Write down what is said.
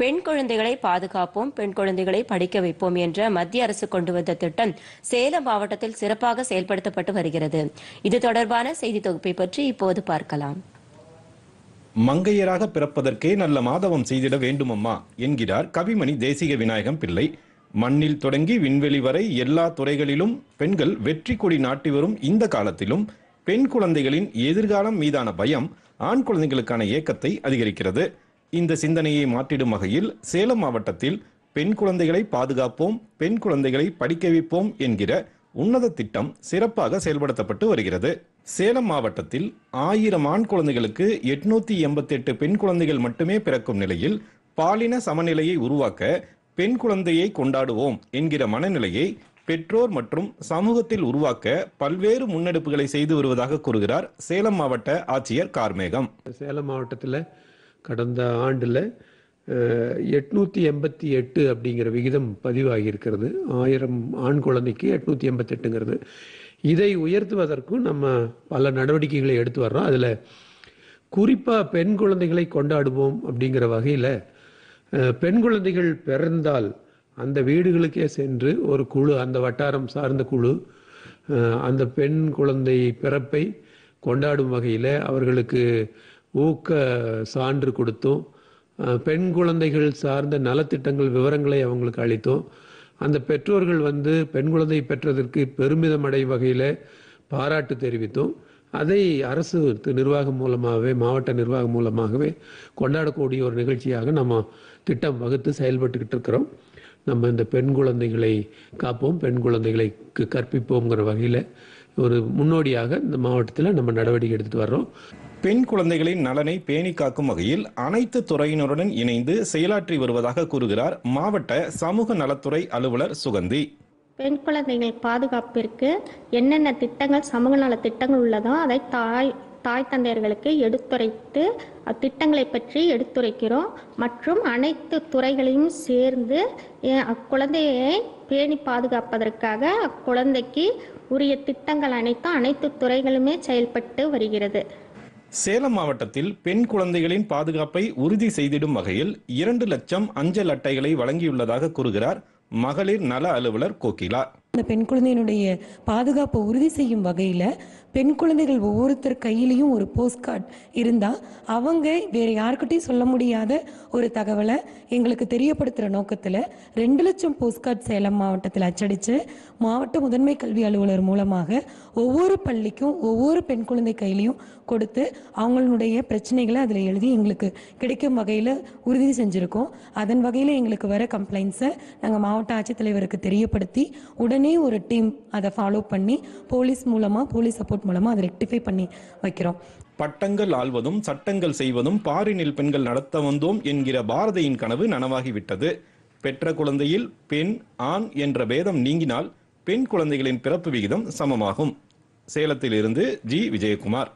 பெண் குழந்தைகளை பாதுகாப்போம் பெண் குழந்தைகளை படிக்க வைப்போம் என்ற மத்திய அரசு கொண்டு வந்த திட்டம் சேலம் மாவட்டத்தில் சிறப்பாக செயல்படுத்தப்பட்டு வருகிறது இது தொடர்பான செய்தி தொகுப்பை பற்றி இப்போது பார்க்கலாம் மங்கையராக பிறப்பதற்கே நல்ல மாதவம் செய்திட வேண்டுமம்மா என்கிறார் கவிமணி தேசிக விநாயகம் பிள்ளை மண்ணில் தொடங்கி விண்வெளி வரை எல்லா துறைகளிலும் பெண்கள் வெற்றி கொடி நாட்டி வரும் இந்த காலத்திலும் பெண் குழந்தைகளின் எதிர்காலம் மீதான பயம் ஆண் குழந்தைகளுக்கான இயக்கத்தை அதிகரிக்கிறது இந்த சிந்தனையை மாற்றிடும் வகையில் சேலம் மாவட்டத்தில் பெண் குழந்தைகளை பாதுகாப்போம் பெண் குழந்தைகளை படிக்க வைப்போம் என்கிற உன்னத திட்டம் சிறப்பாக செயல்படுத்தப்பட்டு வருகிறது சேலம் மாவட்டத்தில் ஆயிரம் ஆண் குழந்தைகளுக்கு எட்நூத்தி எண்பத்தி எட்டு பெண் குழந்தைகள் மட்டுமே பிறக்கும் நிலையில் பாலின சமநிலையை உருவாக்க பெண் குழந்தையை கொண்டாடுவோம் என்கிற மனநிலையை பெற்றோர் மற்றும் சமூகத்தில் உருவாக்க பல்வேறு முன்னெடுப்புகளை செய்து வருவதாக கூறுகிறார் சேலம் மாவட்ட ஆட்சியர் கார்மேகம் சேலம் மாவட்டத்தில் கடந்த ஆண்டில் எட்நூற்றி எண்பத்தி எட்டு அப்படிங்கிற விகிதம் பதிவாகியிருக்கிறது ஆயிரம் ஆண் குழந்தைக்கு எட்நூற்றி எண்பத்தெட்டுங்கிறது இதை உயர்த்துவதற்கும் நம்ம பல நடவடிக்கைகளை எடுத்து வர்றோம் அதில் குறிப்பாக பெண் குழந்தைகளை கொண்டாடுவோம் அப்படிங்கிற வகையில் பெண் குழந்தைகள் பிறந்தால் அந்த வீடுகளுக்கே சென்று ஒரு குழு அந்த வட்டாரம் சார்ந்த குழு அந்த பெண் குழந்தை பிறப்பை கொண்டாடும் வகையில் அவர்களுக்கு ஊக்க சான்று கொடுத்தோம் பெண் குழந்தைகள் சார்ந்த நலத்திட்டங்கள் விவரங்களை அவங்களுக்கு அளித்தோம் அந்த பெற்றோர்கள் வந்து பெண் குழந்தை பெற்றதற்கு பெருமிதம் அடை வகையில் பாராட்டு தெரிவித்தோம் அதை அரசு நிர்வாகம் மூலமாகவே மாவட்ட நிர்வாகம் மூலமாகவே கொண்டாடக்கூடிய ஒரு நிகழ்ச்சியாக நம்ம திட்டம் வகுத்து செயல்பட்டுக்கிட்டு இருக்கிறோம் நம்ம இந்த பெண் குழந்தைகளை காப்போம் பெண் குழந்தைகளை கற்பிப்போங்கிற வகையில் ஒரு முன்னோடியாக இந்த மாவட்டத்தில் நம்ம நடவடிக்கை எடுத்துட்டு வர்றோம் பெண் குழந்தைகளின் நலனை பேணி காக்கும் வகையில் அனைத்து துறையினருடன் இணைந்து செயலாற்றி வருவதாக கூறுகிறார் மாவட்ட சமூக நலத்துறை அலுவலர் சுகந்தி பெண் குழந்தைகள் பாதுகாப்பிற்கு என்னென்ன திட்டங்கள் சமூக நல திட்டங்கள் உள்ளதோ அதை தாய் தாய் தந்தையர்களுக்கு எடுத்துரைத்து திட்டங்களை பற்றி எடுத்துரைக்கிறோம் மற்றும் அனைத்து துறைகளையும் சேர்ந்து அக்குழந்தையை பேணி பாதுகாப்பதற்காக அக்குழந்தைக்கு உரிய திட்டங்கள் அனைத்தும் அனைத்து துறைகளுமே செயல்பட்டு வருகிறது சேலம் மாவட்டத்தில் பெண் குழந்தைகளின் பாதுகாப்பை உறுதி செய்திடும் வகையில் இரண்டு லட்சம் அஞ்சல் அட்டைகளை வழங்கியுள்ளதாக கூறுகிறார் மகளிர் நல அலுவலர் கோகிலா அந்த பெண் குழந்தையினுடைய பாதுகாப்பை உறுதி செய்யும் வகையில் பெண் குழந்தைகள் ஒவ்வொருத்தர் கையிலையும் ஒரு போஸ்ட் கார்டு இருந்தால் அவங்க வேறு யாருக்கிட்டையும் சொல்ல முடியாத ஒரு தகவலை எங்களுக்கு தெரியப்படுத்துகிற நோக்கத்தில் ரெண்டு லட்சம் போஸ்ட் கார்டு சேலம் மாவட்டத்தில் அச்சடித்து மாவட்ட முதன்மை கல்வி அலுவலர் மூலமாக ஒவ்வொரு பள்ளிக்கும் ஒவ்வொரு பெண் குழந்தை கையிலையும் கொடுத்து அவங்களுடைய பிரச்சனைகளை அதில் எழுதி எங்களுக்கு கிடைக்கும் வகையில் உறுதி செஞ்சுருக்கோம் அதன் வகையில் எங்களுக்கு வர கம்ப்ளைண்ட்ஸை நாங்கள் மாவட்ட ஆட்சித்தலைவருக்கு தெரியப்படுத்தி உடனே ஒரே ஒரு டீம் அதை ஃபாலோ பண்ணி போலீஸ் மூலமாக போலீஸ் சப்போர்ட் மூலமாக அதை ரெக்டிஃபை பண்ணி வைக்கிறோம் பட்டங்கள் ஆள்வதும் சட்டங்கள் செய்வதும் பாரினில் பெண்கள் நடத்த வந்தோம் என்கிற பாரதியின் கனவு நனவாகிவிட்டது பெற்ற குழந்தையில் பெண் ஆண் என்ற பேதம் நீங்கினால் பெண் குழந்தைகளின் பிறப்பு விகிதம் சமமாகும் சேலத்தில் இருந்து ஜி விஜயகுமார்